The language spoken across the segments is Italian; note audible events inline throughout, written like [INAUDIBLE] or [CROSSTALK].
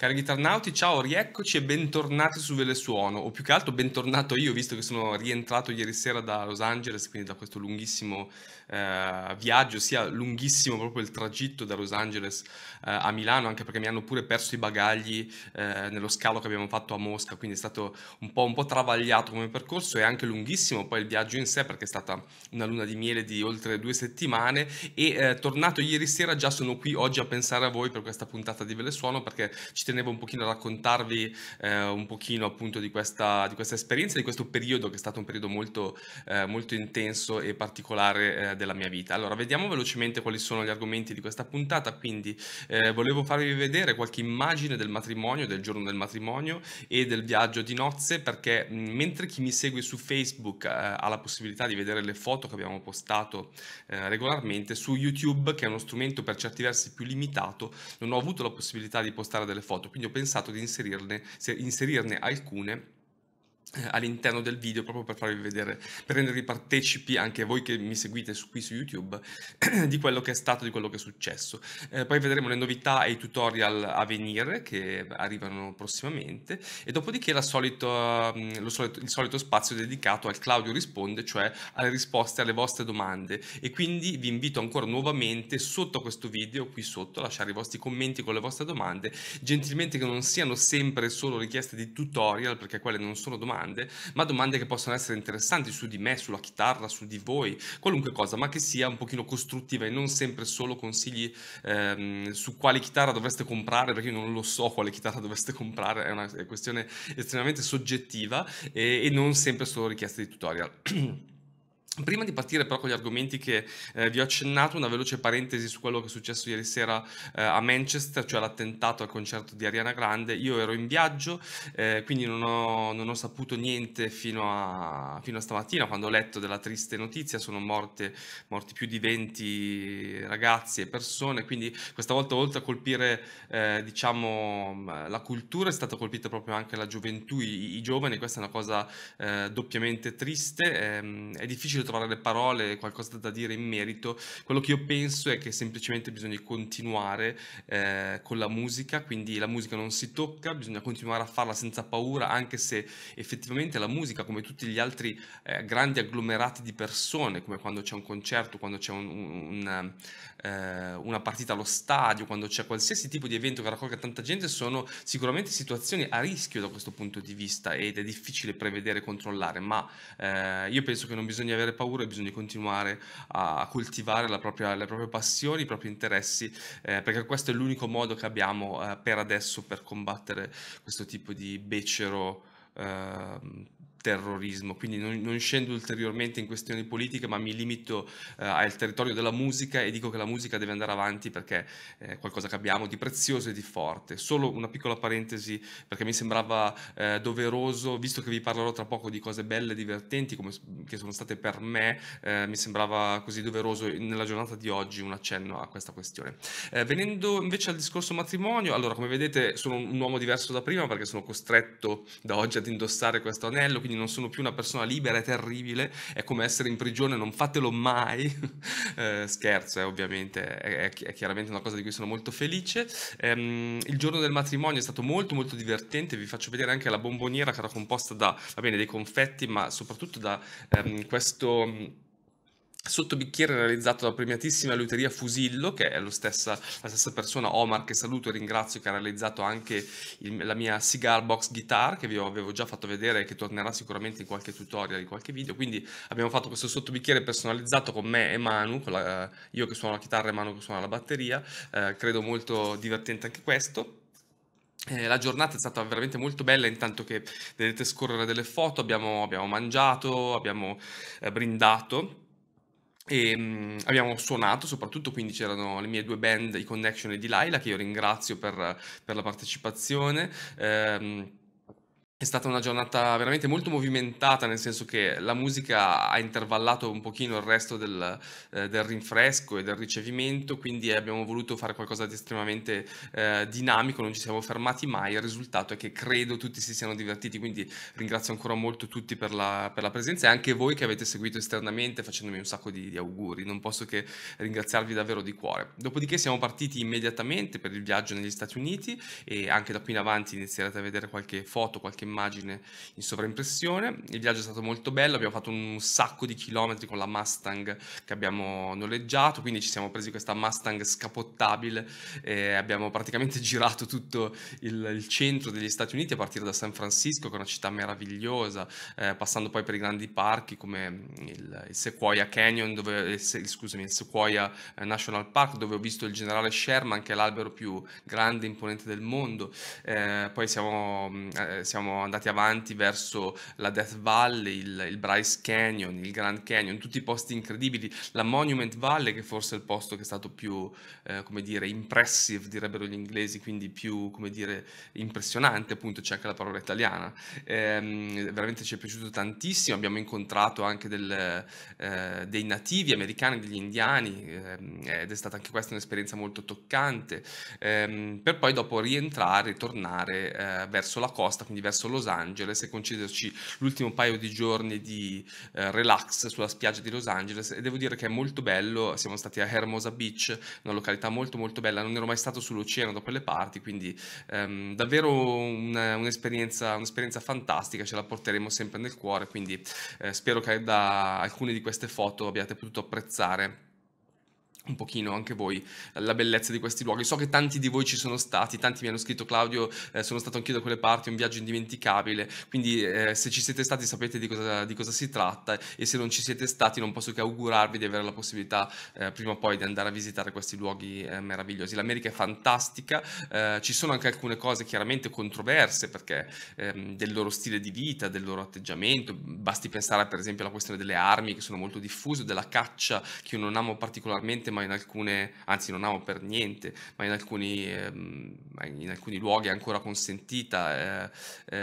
Cari chitarnauti, ciao, rieccoci e bentornati su Velesuono, o più che altro bentornato io, visto che sono rientrato ieri sera da Los Angeles, quindi da questo lunghissimo eh, viaggio, sia lunghissimo proprio il tragitto da Los Angeles eh, a Milano, anche perché mi hanno pure perso i bagagli eh, nello scalo che abbiamo fatto a Mosca, quindi è stato un po', un po', travagliato come percorso e anche lunghissimo poi il viaggio in sé, perché è stata una luna di miele di oltre due settimane e eh, tornato ieri sera già sono qui oggi a pensare a voi per questa puntata di Velesuono, perché ci tenevo un pochino a raccontarvi eh, un pochino appunto di questa, di questa, esperienza, di questo periodo che è stato un periodo molto, eh, molto intenso e particolare eh, della mia vita. Allora, vediamo velocemente quali sono gli argomenti di questa puntata, quindi eh, volevo farvi vedere qualche immagine del matrimonio, del giorno del matrimonio e del viaggio di nozze, perché mh, mm, mentre chi mi segue su Facebook eh, ha la possibilità di vedere le foto che abbiamo postato eh, regolarmente, su YouTube, che è uno strumento per certi versi più limitato, non ho avuto la possibilità di postare delle foto foto, quindi ho pensato di inserirne, inserirne alcune eh, all'interno del video proprio per farvi vedere, per rendervi partecipi anche voi che mi seguite su, qui su YouTube [CLEARS THROAT] di quello che è stato, di quello che è successo. Eh, poi vedremo le novità e i tutorial a venire che arrivano prossimamente e dopodiché solito, mm, solito, il solito spazio dedicato al Claudio Risponde, cioè alle risposte alle vostre domande e quindi vi invito ancora nuovamente sotto questo video, qui sotto, a lasciare i vostri commenti con le vostre domande, gentilmente che non siano sempre solo richieste di tutorial perché quelle non sono domande domande, ma domande che possono essere interessanti su di me, sulla chitarra, su di voi, qualunque cosa, ma che sia un pochino costruttiva e non sempre solo consigli ehm, su quale chitarra dovreste comprare, perché io non lo so quale chitarra dovreste comprare, è una questione estremamente soggettiva e, e non sempre solo richieste di tutorial. [CLEARS THROAT] Prima di partire però con gli argomenti che eh, vi ho accennato, una veloce parentesi su quello che è successo ieri sera eh, a Manchester, cioè l'attentato al concerto di Ariana Grande. Io ero in viaggio, eh, quindi non ho, non ho, saputo niente fino a, fino a, stamattina, quando ho letto della triste notizia. Sono morte, morti più di 20 ragazzi e persone, quindi questa volta oltre a colpire eh, diciamo, la cultura è stata colpita proprio anche la gioventù, i, i giovani. Questa è una cosa eh, doppiamente triste. Ehm, è difficile trovare le parole qualcosa da dire in merito. Quello che io penso è che semplicemente bisogna continuare eh, con la musica, quindi la musica non si tocca, bisogna continuare a farla senza paura, anche se effettivamente la musica, come tutti gli altri eh, grandi agglomerati di persone, come quando c'è un concerto, quando c'è un, un, un eh, una partita allo stadio, quando c'è qualsiasi tipo di evento che raccolga tanta gente, sono sicuramente situazioni a rischio da questo punto di vista ed è difficile prevedere e controllare, ma eh, io penso che non bisogna avere paura, bisogna continuare a coltivare la propria, le proprie passioni, i propri interessi, eh, perché questo è l'unico modo che abbiamo eh, per adesso per combattere questo tipo di becero ehm, terrorismo, quindi non, non, scendo ulteriormente in questioni politiche ma mi limito eh, al territorio della musica e dico che la musica deve andare avanti perché è qualcosa che abbiamo di prezioso e di forte. Solo una piccola parentesi perché mi sembrava eh, doveroso, visto che vi parlerò tra poco di cose belle e divertenti come, che sono state per me, eh, mi sembrava così doveroso nella giornata di oggi un accenno a questa questione. Eh, venendo invece al discorso matrimonio, allora come vedete sono un uomo diverso da prima perché sono costretto da oggi ad indossare questo anello, quindi non sono più una persona libera, è terribile, è come essere in prigione, non fatelo mai. [LAUGHS] Eh, scherzo, eh, ovviamente, è, è, chiaramente una cosa di cui sono molto felice. Ehm, il giorno del matrimonio è stato molto molto divertente, vi faccio vedere anche la bomboniera che era composta da, va bene, dei confetti, ma soprattutto da ehm, questo sottobicchiere realizzato da premiatissima Luteria Fusillo, che è stessa, la stessa persona, Omar, che saluto e ringrazio, che ha realizzato anche il, la mia cigar box guitar, che vi avevo già fatto vedere e che tornerà sicuramente in qualche tutorial, in qualche video. Quindi abbiamo fatto questo sottobicchiere personalizzato con me e Manu, la, io che suono la chitarra e Manu che suona la batteria. Eh, credo molto divertente anche questo. Eh, la giornata è stata veramente molto bella, intanto che vedete scorrere delle foto, abbiamo, abbiamo mangiato, abbiamo eh, brindato e um, abbiamo suonato soprattutto, quindi c'erano le mie due band, i Connection e di Laila, che io ringrazio per, per la partecipazione. Um, è stata una giornata veramente molto movimentata, nel senso che la musica ha intervallato un pochino il resto del, eh, del rinfresco e del ricevimento, quindi abbiamo voluto fare qualcosa di estremamente eh, dinamico, non ci siamo fermati mai, il risultato è che credo tutti si siano divertiti, quindi ringrazio ancora molto tutti per la, per la presenza e anche voi che avete seguito esternamente facendomi un sacco di, di auguri, non posso che ringraziarvi davvero di cuore. Dopodiché siamo partiti immediatamente per il viaggio negli Stati Uniti e anche da qui in avanti inizierete a vedere qualche foto, qualche immagine in sovraimpressione. Il viaggio è stato molto bello, abbiamo fatto un sacco di chilometri con la Mustang che abbiamo noleggiato, quindi ci siamo presi questa Mustang scapottabile e abbiamo praticamente [LAUGHS] girato tutto il, il centro degli Stati Uniti a partire da San Francisco, che è una città meravigliosa, eh, passando poi per i grandi parchi come il, il Sequoia Canyon, dove, eh, scusami, il Sequoia eh, National Park, dove ho visto il generale Sherman, che è l'albero più grande e imponente del mondo. Eh, poi siamo, mm, eh, siamo andati avanti verso la Death Valley, il, il Bryce Canyon, il Grand Canyon, tutti i posti incredibili, la Monument Valley che forse è il posto che è stato più, eh, come dire, impressive, direbbero gli inglesi, quindi più, come dire, impressionante, appunto c'è anche la parola italiana. Eh, veramente ci è piaciuto tantissimo, abbiamo incontrato anche del, eh, dei nativi americani, degli indiani, ehm, ed è stata anche questa un'esperienza molto toccante, ehm, per poi dopo rientrare, ritornare eh, verso la costa, quindi verso Los Angeles e concederci l'ultimo paio di giorni di eh, relax sulla spiaggia di Los Angeles e devo dire che è molto bello, siamo stati a Hermosa Beach, una località molto molto bella, non ero mai stato sull'oceano da quelle parti, quindi ehm, davvero una, un'esperienza, un'esperienza, fantastica, ce la porteremo sempre nel cuore, quindi eh, spero che da alcune di queste foto abbiate potuto apprezzare un pochino anche voi eh, la bellezza di questi luoghi. So che tanti di voi ci sono stati, tanti mi hanno scritto Claudio, eh, sono stato anch'io da quelle parti, è un viaggio indimenticabile, quindi eh, se ci siete stati sapete di cosa, di cosa, si tratta e se non ci siete stati non posso che augurarvi di avere la possibilità eh, prima o poi di andare a visitare questi luoghi eh, meravigliosi. L'America è fantastica, eh, ci sono anche alcune cose chiaramente controverse perché ehm, del loro stile di vita, del loro atteggiamento, basti pensare per esempio alla questione delle armi che sono molto diffuse, della caccia che io non amo particolarmente, ma ma in alcune, anzi non amo per niente, ma in alcuni, ehm, in alcuni luoghi è ancora consentita. Eh,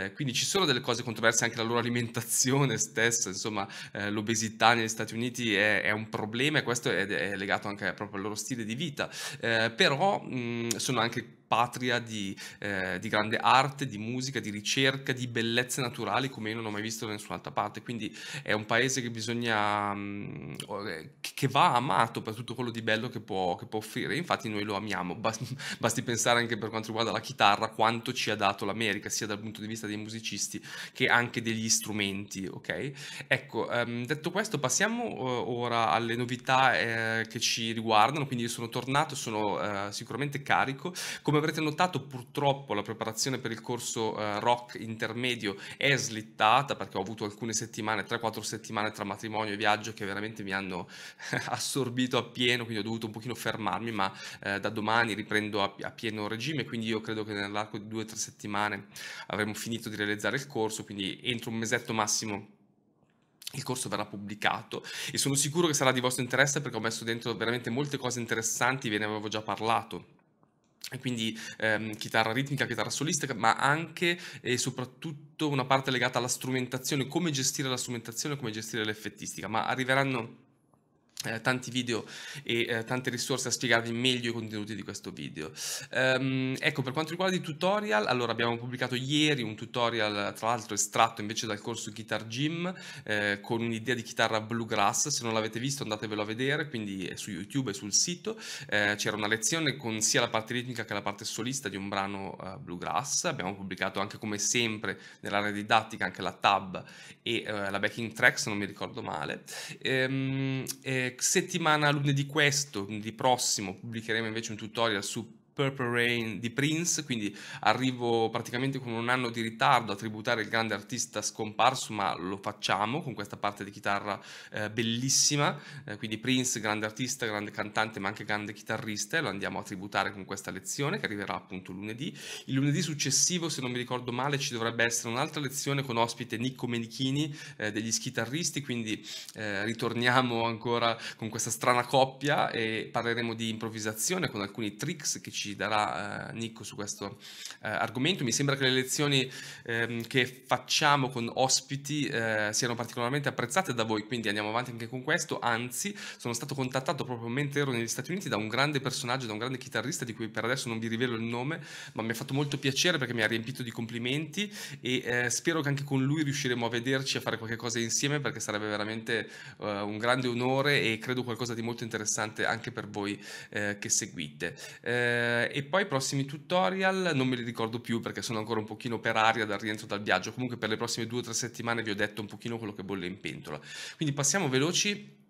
eh, quindi ci sono delle cose controverse anche la loro alimentazione [LAUGHS] stessa, insomma eh, l'obesità negli Stati Uniti è, è, un problema e questo è, è legato anche proprio al loro stile di vita, eh, però mh, sono anche patria di, eh, di, grande arte, di musica, di ricerca, di bellezze naturali come io non ho mai visto da nessun'altra parte, quindi è un paese che bisogna, mm, eh, che va amato per tutto quello di bello che può, che può offrire, infatti noi lo amiamo, [LAUGHS] basti, pensare anche per quanto riguarda la chitarra quanto ci ha dato l'America, sia dal punto di vista dei musicisti che anche degli strumenti, ok? Ecco, ehm, detto questo passiamo ora alle novità eh, che ci riguardano, quindi io sono tornato, sono eh, sicuramente carico, come come avrete notato purtroppo la preparazione per il corso eh, rock intermedio è slittata perché ho avuto alcune settimane, 3-4 settimane tra matrimonio e viaggio che veramente mi hanno [LAUGHS] assorbito appieno quindi ho dovuto un pochino fermarmi, ma eh, da domani riprendo a, a, pieno regime, quindi io credo che nell'arco di 2-3 settimane avremo finito di realizzare il corso, quindi entro un mesetto massimo il corso verrà pubblicato e sono sicuro che sarà di vostro interesse perché ho messo dentro veramente molte cose interessanti, ve ne avevo già parlato quindi ehm, chitarra ritmica, chitarra solistica, ma anche e soprattutto una parte legata alla strumentazione, come gestire la strumentazione, come gestire l'effettistica, ma arriveranno eh, tanti video e eh, tante risorse a spiegarvi meglio i contenuti di questo video. Um, ecco, per quanto riguarda i tutorial, allora abbiamo pubblicato ieri un tutorial, tra l'altro estratto invece dal corso Guitar Gym, eh, con un'idea di chitarra bluegrass, se non l'avete visto andatevelo a vedere, quindi è su YouTube e sul sito. Eh, c'era una lezione con sia la parte ritmica che la parte solista di un brano eh, bluegrass, abbiamo pubblicato anche come sempre nell'area didattica anche la tab e la backing track, se non mi ricordo male. e ehm, settimana lunedì questo, lunedì prossimo, pubblicheremo invece un tutorial su Purple Rain di Prince, quindi arrivo praticamente con un anno di ritardo a tributare il grande artista scomparso, ma lo facciamo con questa parte di chitarra eh, bellissima, eh, quindi Prince, grande artista, grande cantante, ma anche grande chitarrista, e lo andiamo a tributare con questa lezione che arriverà appunto lunedì. Il lunedì successivo, se non mi ricordo male, ci dovrebbe essere un'altra lezione con ospite Nicco Menichini eh, degli schitarristi, quindi eh, ritorniamo ancora con questa strana coppia e parleremo di improvvisazione con alcuni tricks che ci ci darà eh, Nico su questo eh, argomento. Mi sembra che le lezioni ehm, che facciamo con ospiti eh, siano particolarmente apprezzate da voi, quindi andiamo avanti anche con questo. Anzi, sono stato contattato proprio mentre ero negli Stati Uniti da un grande personaggio, da un grande chitarrista di cui per adesso non vi rivelo il nome, ma mi ha fatto molto piacere perché mi ha riempito di complimenti e spero che anche con lui riusciremo a vederci a fare qualche cosa insieme perché sarebbe veramente uh, un grande onore e credo qualcosa di molto interessante anche per voi eh, che seguite. Eh, eh, e poi i prossimi tutorial non me li ricordo più perché sono ancora un pochino per aria dal rientro dal viaggio. Comunque per le prossime due o tre settimane vi ho detto un pochino quello che bolle in pentola. Quindi passiamo veloci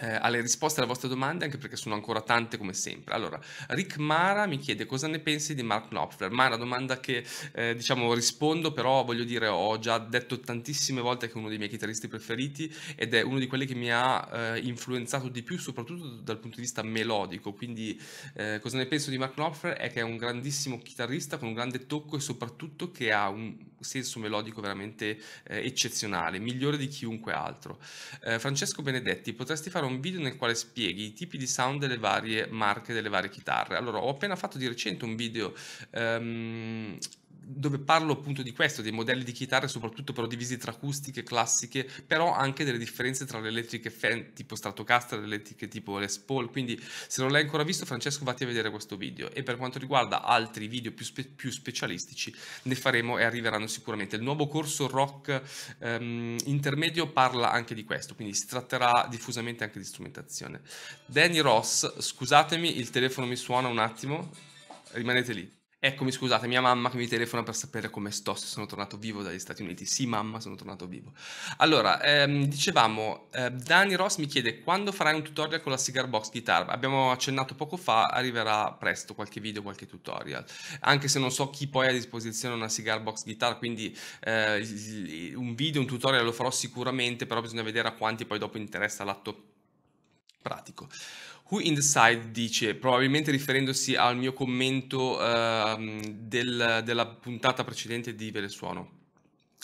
eh, alle risposte alle vostre domande, anche perché sono ancora tante come sempre. Allora, Rick Mara mi chiede cosa ne pensi di Mark Knopfler. Ma è una domanda che eh, diciamo rispondo, però voglio dire, ho già detto tantissime volte che è uno dei miei chitarristi preferiti ed è uno di quelli che mi ha eh, influenzato di più, soprattutto dal punto di vista melodico. Quindi, eh, cosa ne penso di Mark Knopfler? È che è un grandissimo chitarrista con un grande tocco e soprattutto che ha un senso melodico veramente eh, eccezionale, migliore di chiunque altro. Eh, Francesco Benedetti, potresti fare un video nel quale spieghi i tipi di sound delle varie marche, delle varie chitarre. Allora, ho appena fatto di recente un video ehm, dove parlo appunto di questo, dei modelli di chitarre soprattutto però divisi tra acustiche, classiche, però anche delle differenze tra le elettriche Fenn tipo Stratocaster e le elettriche tipo Les Paul, quindi se non l'hai ancora visto Francesco vatti a vedere questo video e per quanto riguarda altri video più, spe più specialistici ne faremo e arriveranno sicuramente. Il nuovo corso rock ehm, intermedio parla anche di questo, quindi si tratterà diffusamente anche di strumentazione. Danny Ross, scusatemi il telefono mi suona un attimo, rimanete lì. Eccomi, scusate, mia mamma che mi telefona per sapere come sto, se sono tornato vivo dagli Stati Uniti. Sì, mamma, sono tornato vivo. Allora, ehm, dicevamo, eh, Dani Ross mi chiede quando farai un tutorial con la Cigar Box Guitar. Abbiamo accennato poco fa, arriverà presto qualche video, qualche tutorial. Anche se non so chi poi ha a disposizione una Cigar Box Guitar, quindi eh, un video, un tutorial lo farò sicuramente, però bisogna vedere a quanti poi dopo interessa l'atto pratico. Who in the Side dice, probabilmente riferendosi al mio commento uh, del, della puntata precedente di Venezuela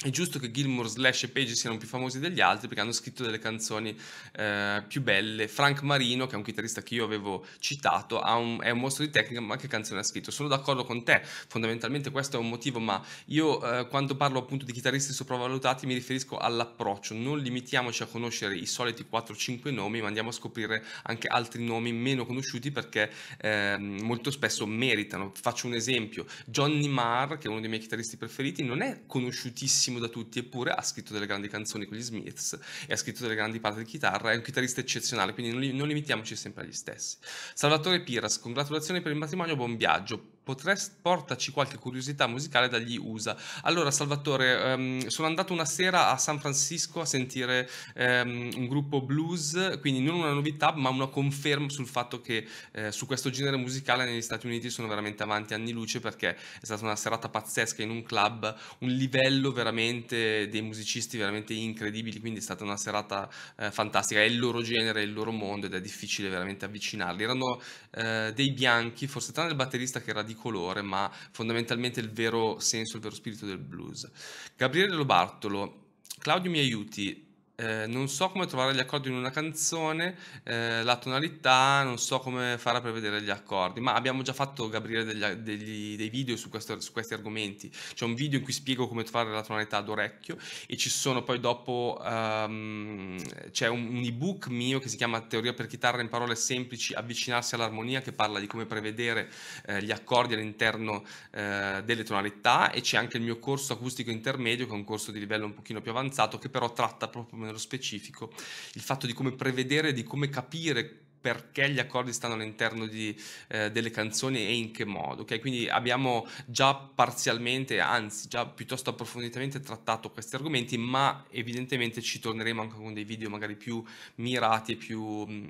è giusto che Gilmour, Slash e Page siano più famosi degli altri perché hanno scritto delle canzoni eh, più belle. Frank Marino, che è un chitarrista che io avevo citato, un, è un mostro di tecnica, ma che canzone ha scritto? Sono d'accordo con te, fondamentalmente questo è un motivo, ma io eh, quando parlo appunto di chitarristi sopravvalutati mi riferisco all'approccio. Non limitiamoci a conoscere i soliti 4-5 nomi, ma andiamo a scoprire anche altri nomi meno conosciuti perché eh, molto spesso meritano. Faccio un esempio, Johnny Marr, che è uno dei miei chitarristi preferiti, non è conosciutissimo amatissimo da tutti, eppure ha scritto delle grandi canzoni con gli Smiths e ha scritto delle grandi parti di chitarra, è un chitarrista eccezionale, quindi non, li, non limitiamoci sempre agli stessi. Salvatore Piras, congratulazioni per il matrimonio, buon viaggio potresti portarci qualche curiosità musicale dagli USA. Allora, Salvatore, um, sono andato una sera a San Francisco a sentire um, un gruppo blues, quindi non una novità, ma una conferma sul fatto che eh, su questo genere musicale negli Stati Uniti sono veramente avanti anni luce perché è stata una serata pazzesca in un club, un livello veramente dei musicisti veramente incredibili, quindi è stata una serata eh, fantastica, è il loro genere, è il loro mondo ed è difficile veramente avvicinarli. Erano eh, dei bianchi, forse tranne il batterista che era di di colore, ma fondamentalmente il vero senso, il vero spirito del blues. Gabriele Lo Bartolo, Claudio mi aiuti, eh, non so come trovare gli accordi in una canzone, eh, la tonalità, non so come fare a prevedere gli accordi, ma abbiamo già fatto, Gabriele, degli, degli, dei video su, questo, su, questi argomenti. C'è un video in cui spiego come trovare la tonalità ad orecchio e ci sono poi dopo, um, c'è un, un ebook mio che si chiama Teoria per chitarra in parole semplici, avvicinarsi all'armonia, che parla di come prevedere eh, gli accordi all'interno eh, delle tonalità e c'è anche il mio corso acustico intermedio, che è un corso di livello un pochino più avanzato, che però tratta proprio nello specifico, il fatto di come prevedere, di come capire perché gli accordi stanno all'interno di, eh, delle canzoni e in che modo. Okay? Quindi abbiamo già parzialmente, anzi già piuttosto approfonditamente trattato questi argomenti, ma evidentemente ci torneremo anche con dei video magari più mirati e più mh, mm,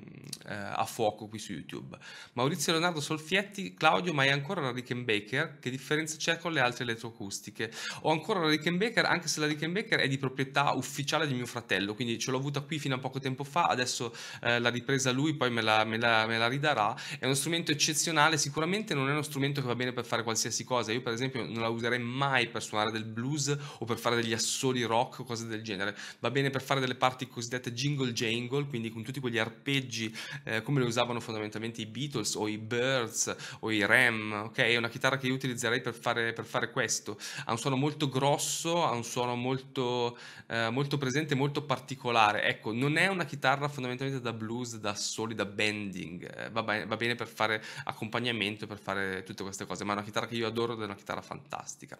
eh, a fuoco qui su YouTube. Maurizio Leonardo Solfietti, Claudio, ma è ancora la Rickenbacker? Che differenza c'è con le altre elettroacustiche? Ho ancora la Rickenbacker, anche se la Rickenbacker è di proprietà ufficiale di mio fratello, quindi ce l'ho avuta qui fino a poco tempo fa, adesso eh, l'ha ripresa lui, poi me la, me, la, me la ridarà. È uno strumento eccezionale, sicuramente non è uno strumento che va bene per fare qualsiasi cosa. Io per esempio non la userei mai per suonare del blues o per fare degli assoli rock o cose del genere. Va bene per fare delle parti cosiddette jingle jangle, quindi con tutti quegli arpeggi eh, come le usavano fondamentalmente i Beatles o i Birds o i Ram, ok? È una chitarra che io utilizzerei per fare, per fare questo. Ha un suono molto grosso, ha un suono molto, eh, molto presente, molto particolare. Ecco, non è una chitarra fondamentalmente da blues, da soli, da bending, eh, va bene, va bene per fare accompagnamento, per fare tutte queste cose, ma è una chitarra che io adoro ed è una chitarra fantastica.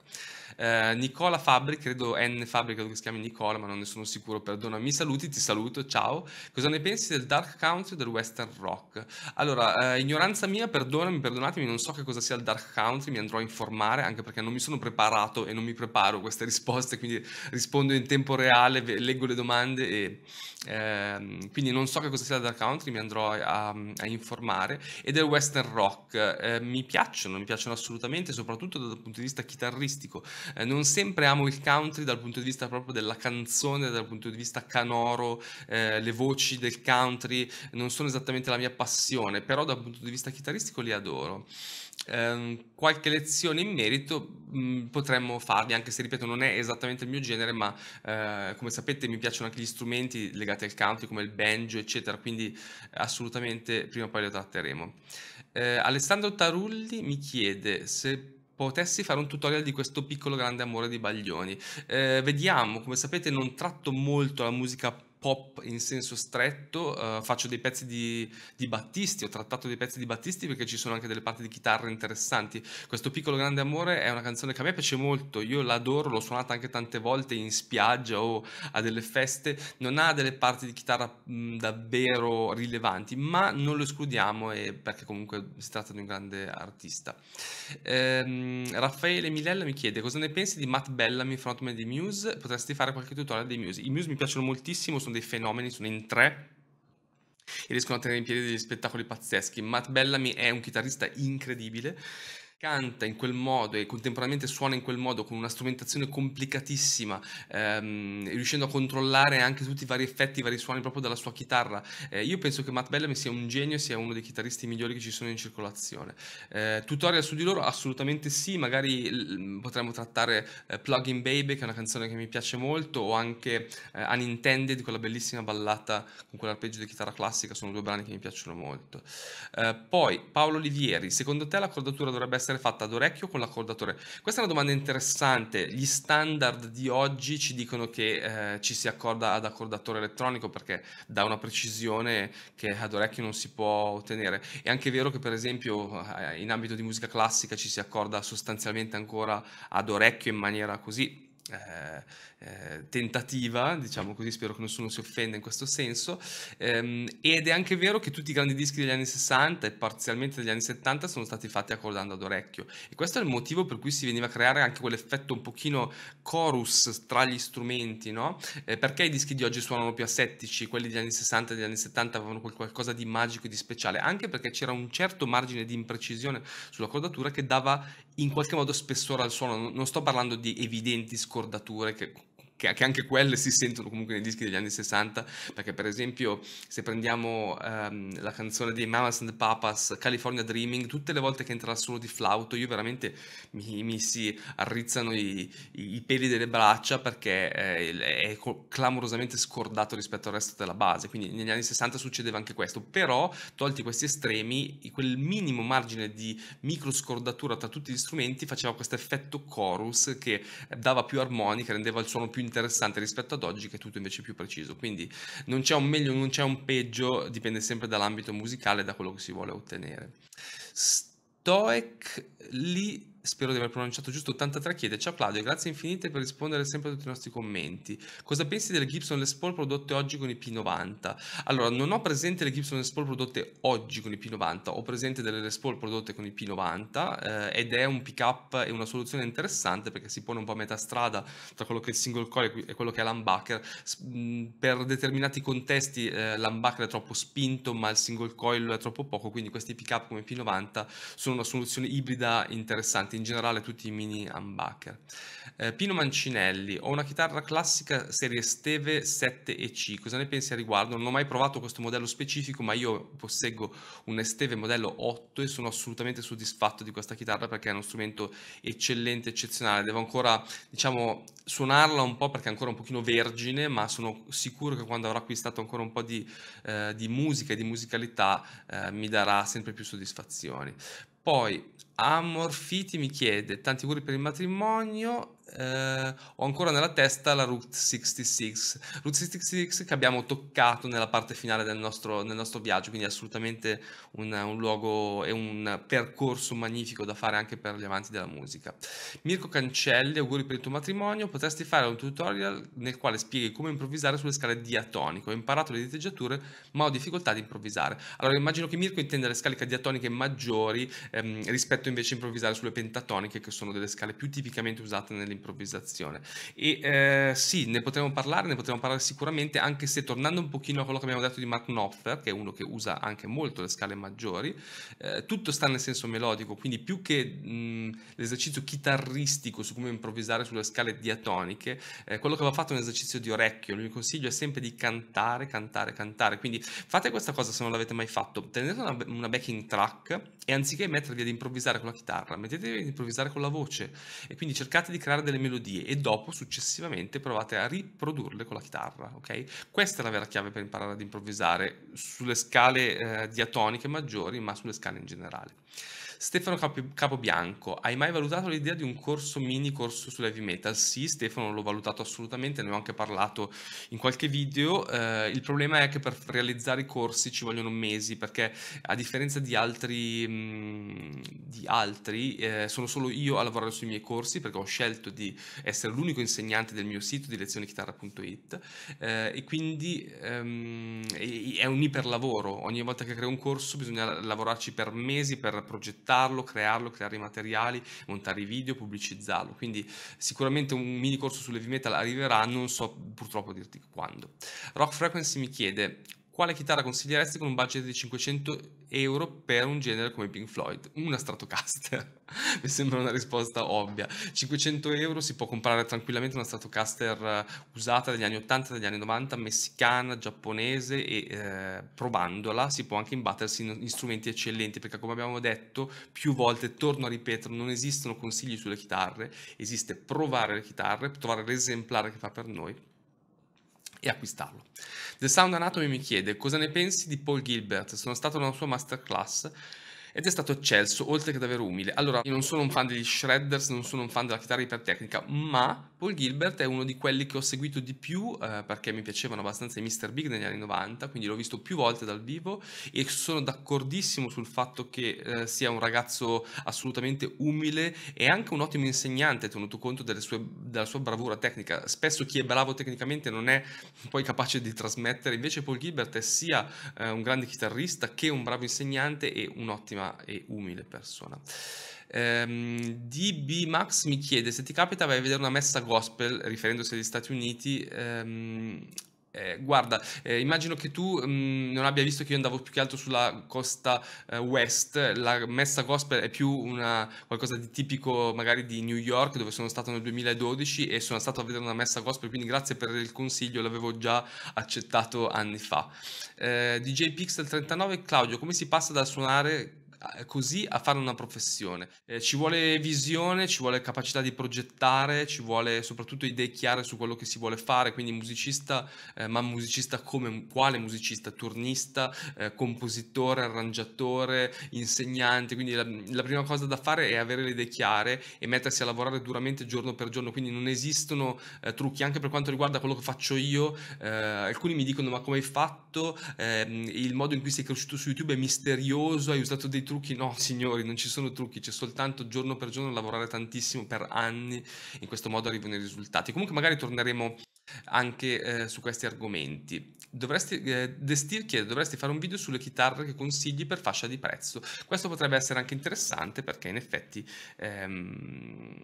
Eh, Nicola Fabri, credo N Fabri, credo che si chiami Nicola, ma non ne sono sicuro, perdona, mi saluti, ti saluto, ciao. Cosa ne pensi del dark country o del western rock? Allora, eh, ignoranza mia, perdonami, perdonatemi, non so che cosa sia il dark country, mi andrò a informare, anche perché non mi sono preparato e non mi preparo queste risposte, quindi rispondo in tempo reale, leggo le domande e... Eh, quindi non so che cosa sia il dark country, mi andrò a, a, a, informare, e del western rock. Eh, mi piacciono, mi piacciono assolutamente, soprattutto dal punto di vista chitarristico. Eh, non sempre amo il country dal punto di vista proprio della canzone, dal punto di vista canoro, eh, le voci del country non sono esattamente la mia passione, però dal punto di vista chitarristico li adoro ehm, qualche lezione in merito mh, mm, potremmo farli, anche se ripeto non è esattamente il mio genere, ma eh, come sapete mi piacciono anche gli strumenti legati al country come il banjo eccetera, quindi eh, assolutamente prima o poi lo tratteremo. Eh, Alessandro Tarulli mi chiede se potessi fare un tutorial di questo piccolo grande amore di Baglioni. Eh, vediamo, come sapete non tratto molto la musica pop in senso stretto, uh, faccio dei pezzi di, di, Battisti, ho trattato dei pezzi di Battisti perché ci sono anche delle parti di chitarra interessanti. Questo piccolo grande amore è una canzone che a me piace molto, io l'adoro, l'ho suonata anche tante volte in spiaggia o a delle feste, non ha delle parti di chitarra mh, mm, davvero rilevanti, ma non lo escludiamo e, perché comunque si tratta di un grande artista. Ehm, Raffaele Milella mi chiede cosa ne pensi di Matt Bellamy, frontman di Muse, potresti fare qualche tutorial dei Muse? I Muse mi piacciono moltissimo, sono dei fenomeni, sono in tre e riescono a tenere in piedi degli spettacoli pazzeschi. Matt Bellamy è un chitarrista incredibile canta in quel modo e contemporaneamente suona in quel modo con una strumentazione complicatissima, ehm, riuscendo a controllare anche tutti i vari effetti, i vari suoni proprio dalla sua chitarra. Eh, io penso che Matt Bellamy sia un genio e sia uno dei chitarristi migliori che ci sono in circolazione. Eh, tutorial su di loro? Assolutamente sì, magari potremmo trattare eh, Plugin Baby, che è una canzone che mi piace molto, o anche eh, Unintended, quella bellissima ballata con quell'arpeggio di chitarra classica, sono due brani che mi piacciono molto. Eh, poi Paolo Olivieri, secondo te la cordatura dovrebbe essere essere fatta ad orecchio con l'accordatore? Questa è una domanda interessante. Gli standard di oggi ci dicono che eh, ci si accorda ad accordatore elettronico perché dà una precisione che ad orecchio non si può ottenere. È anche vero che per esempio eh, in ambito di musica classica ci si accorda sostanzialmente ancora ad orecchio in maniera così eh, eh, tentativa, diciamo così, spero che nessuno si offenda in questo senso, ehm, ed è anche vero che tutti i grandi dischi degli anni 60 e parzialmente degli anni 70 sono stati fatti accordando ad orecchio e questo è il motivo per cui si veniva a creare anche quell'effetto un pochino chorus tra gli strumenti, no? Eh, perché i dischi di oggi suonano più asettici, quelli degli anni 60 e degli anni 70 avevano qualcosa di magico e di speciale, anche perché c'era un certo margine di imprecisione sulla cordatura che dava in qualche modo spessore al suono, non sto parlando di evidenti scordature che che, che, anche quelle si sentono comunque nei dischi degli anni 60, perché per esempio se prendiamo um, la canzone di Mamas and Papas, California Dreaming, tutte le volte che entra il suono di flauto io veramente mi, mi si arrizzano i, i, peli delle braccia perché eh, è, è clamorosamente scordato rispetto al resto della base, quindi negli anni 60 succedeva anche questo, però tolti questi estremi, quel minimo margine di micro scordatura tra tutti gli strumenti faceva questo effetto chorus che dava più armonica, rendeva il suono più interessante rispetto ad oggi che è tutto invece più preciso. Quindi non c'è un meglio, non c'è un peggio, dipende sempre dall'ambito musicale e da quello che si vuole ottenere. Stoic lì spero di aver pronunciato giusto, 83 chiede, ciao Claudio, grazie infinite per rispondere sempre a tutti i nostri commenti. Cosa pensi delle Gibson Les Paul prodotte oggi con i P90? Allora, non ho presente le Gibson Les Paul prodotte oggi con i P90, ho presente delle Les Paul prodotte con i P90 eh, ed è un pick up e una soluzione interessante perché si pone un po' a metà strada tra quello che è il single coil e quello che è l'unbucker. Per determinati contesti eh, l'umbucker è troppo spinto ma il single coil è troppo poco, quindi questi pick up come P90 sono una soluzione ibrida interessante in generale tutti i mini humbucker. Eh, Pino Mancinelli, ho una chitarra classica serie Steve 7EC, cosa ne pensi a riguardo? Non ho mai provato questo modello specifico, ma io posseggo un Steve modello 8 e sono assolutamente soddisfatto di questa chitarra perché è uno strumento eccellente, eccezionale. Devo ancora, diciamo, suonarla un po' perché è ancora un pochino vergine, ma sono sicuro che quando avrò acquistato ancora un po' di, eh, di musica e di musicalità eh, mi darà sempre più soddisfazioni. Poi Amorfiti mi chiede tanti auguri per il matrimonio eh, ho ancora nella testa la Route 66. Route 66 che abbiamo toccato nella parte finale del nostro, nostro viaggio, quindi assolutamente un, un, luogo e un percorso magnifico da fare anche per gli amanti della musica. Mirko Cancelli, auguri per il tuo matrimonio, potresti fare un tutorial nel quale spieghi come improvvisare sulle scale diatoniche. Ho imparato le diteggiature ma ho difficoltà ad improvvisare. Allora immagino che Mirko intenda le scale diatoniche maggiori ehm, rispetto invece a improvvisare sulle pentatoniche che sono delle scale più tipicamente usate nelle dell'improvvisazione. E eh, sì, ne potremo parlare, ne potremo parlare sicuramente, anche se tornando un pochino a quello che abbiamo detto di Mark Knopfler, che è uno che usa anche molto le scale maggiori, eh, tutto sta nel senso melodico, quindi più che mh, l'esercizio chitarristico su come improvvisare sulle scale diatoniche, eh, quello che va fatto è un esercizio di orecchio, il mio consiglio è sempre di cantare, cantare, cantare, quindi fate questa cosa se non l'avete mai fatto, tenete una, una backing track e anziché mettervi ad improvvisare con la chitarra, mettetevi ad improvvisare con la voce e quindi cercate di creare delle melodie e dopo successivamente provate a riprodurle con la chitarra, ok? Questa è la vera chiave per imparare ad improvvisare sulle scale eh, diatoniche maggiori, ma sulle scale in generale. Stefano Cap- Capobianco, hai mai valutato l'idea di un corso mini corso heavy metal? Sì, Stefano l'ho valutato assolutamente, ne ho anche parlato in qualche video. Eh, il problema è che per realizzare i corsi ci vogliono mesi perché a differenza di altri, mh, mm, di altri eh, sono solo io a lavorare sui miei corsi perché ho scelto di essere l'unico insegnante del mio sito di lezionichitarra.it eh, e quindi ehm, è un iperlavoro. Ogni volta che creo un corso bisogna lavorarci per mesi per progettare sfruttarlo, crearlo, creare i materiali, montare i video, pubblicizzarlo. Quindi sicuramente un mini corso sulle v metal arriverà, non so purtroppo dirti quando. Rock Frequency mi chiede quale chitarra consiglieresti con un budget di 500 euro per un genere come Pink Floyd? Una Stratocaster. [LAUGHS] Mi sembra una risposta ovvia. 500 euro si può comprare tranquillamente una Stratocaster eh, usata dagli anni 80, dagli anni 90, messicana, giapponese e eh, probandola si può anche imbattersi in strumenti eccellenti perché come abbiamo detto più volte, torno a ripetere, non esistono consigli sulle chitarre, esiste provare le chitarre, trovare l'esemplare che fa per noi e acquistarlo. The Sound Anatomy mi chiede cosa ne pensi di Paul Gilbert, sono stato nella sua masterclass ed è stato eccelso, oltre che davvero umile. Allora, io non sono un fan degli shredders, non sono un fan della chitarra ipertecnica, ma Paul Gilbert è uno di quelli che ho seguito di più eh, perché mi piacevano abbastanza i Mr. Big negli anni 90, quindi l'ho visto più volte dal vivo e sono d'accordissimo sul fatto che eh, sia un ragazzo assolutamente umile e anche un ottimo insegnante tenuto conto sue, della sua bravura tecnica. Spesso chi è bravo tecnicamente non è poi capace di trasmettere, invece Paul Gilbert è sia eh, un grande chitarrista che un bravo insegnante e un'ottima e umile persona. Ehm, DB Max mi chiede se ti capita vai a vedere una messa gospel riferendosi agli Stati Uniti. Ehm, eh, guarda, eh, immagino che tu mh, mm, non abbia visto che io andavo più che altro sulla costa eh, west, la messa gospel è più una, qualcosa di tipico magari di New York dove sono stato nel 2012 e sono stato a vedere una messa gospel, quindi grazie per il consiglio, l'avevo già accettato anni fa. Eh, DJ Pixel 39, Claudio, come si passa da suonare eh, così a fare una professione. Eh, ci vuole visione, ci vuole capacità di progettare, ci vuole soprattutto idee chiare su quello che si vuole fare, quindi musicista, eh, ma musicista come quale musicista, turnista, eh, compositore, arrangiatore, insegnante, quindi la, la, prima cosa da fare è avere le idee chiare e mettersi a lavorare duramente giorno per giorno, quindi non esistono eh, trucchi anche per quanto riguarda quello che faccio io, eh, alcuni mi dicono ma come hai fatto, ehm, il modo in cui sei cresciuto su YouTube è misterioso, hai usato dei trucchi trucchi, no [LAUGHS] signori, non ci sono trucchi, c'è soltanto giorno per giorno lavorare tantissimo per anni, in questo modo arrivano i risultati. Comunque magari torneremo anche eh, su questi argomenti. Dovresti, eh, Destir chiede, dovresti fare un video sulle chitarre che consigli per fascia di prezzo. Questo potrebbe essere anche interessante perché in effetti, ehm,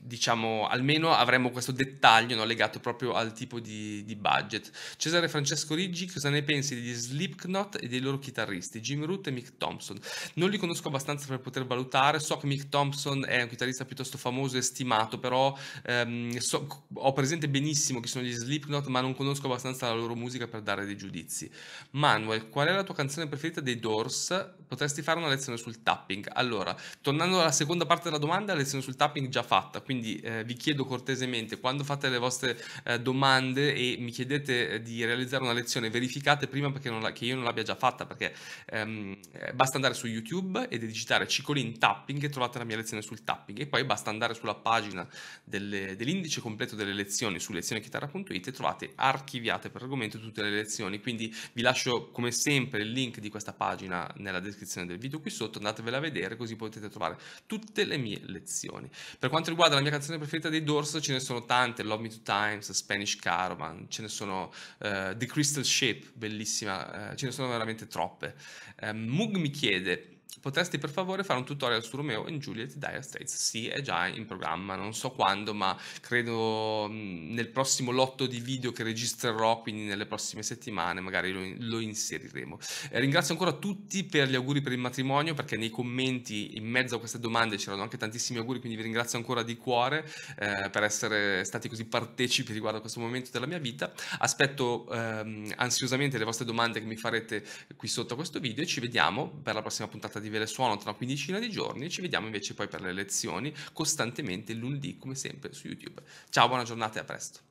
diciamo, almeno avremmo questo dettaglio no, legato proprio al tipo di, di, budget. Cesare Francesco Riggi, cosa ne pensi degli Slipknot e dei loro chitarristi, Jim Root e Mick Thompson? Non li conosco abbastanza per poter valutare, so che Mick Thompson è un chitarrista piuttosto famoso e stimato, però ehm, so, ho presente benissimo chi sono gli degli Slipknot, ma non conosco abbastanza la loro musica per dare dei giudizi. Manuel, qual è la tua canzone preferita dei Doors? Potresti fare una lezione sul tapping. Allora, tornando alla seconda parte della domanda, lezione sul tapping già fatta, quindi eh, vi chiedo cortesemente, quando fate le vostre eh, domande e mi chiedete eh, di realizzare una lezione, verificate prima perché la, che io non l'abbia già fatta, perché ehm, eh, basta andare su YouTube e digitare Cicolin Tapping e trovate la mia lezione sul tapping e poi basta andare sulla pagina delle, dell'indice completo delle lezioni su lezionechitarra.com www.economia.it e trovate archiviate per argomento tutte le lezioni. Quindi vi lascio come sempre il link di questa pagina nella descrizione del video qui sotto, andatevela a vedere così potete trovare tutte le mie lezioni. Per quanto riguarda la mia canzone preferita dei Dorso ce ne sono tante, Love Me Two Times, Spanish Caravan, ce ne sono uh, The Crystal Shape, bellissima, uh, ce ne sono veramente troppe. Uh, eh, Mug mi chiede Potresti per favore fare un tutorial su Romeo e Juliet Dire States? Sì, è già in programma, non so quando, ma credo mm, nel prossimo lotto di video che registrerò, quindi nelle prossime settimane magari lo, lo inseriremo. Eh, ringrazio ancora tutti per gli auguri per il matrimonio, perché nei commenti in mezzo a queste domande c'erano anche tantissimi auguri, quindi vi ringrazio ancora di cuore eh, per essere stati così partecipi riguardo a questo momento della mia vita. Aspetto ehm, ansiosamente le vostre domande che mi farete qui sotto a questo video e ci vediamo per la prossima puntata di ve suono tra una quindicina di giorni. Ci vediamo invece poi per le lezioni costantemente lunedì, come sempre, su YouTube. Ciao, buona giornata e a presto.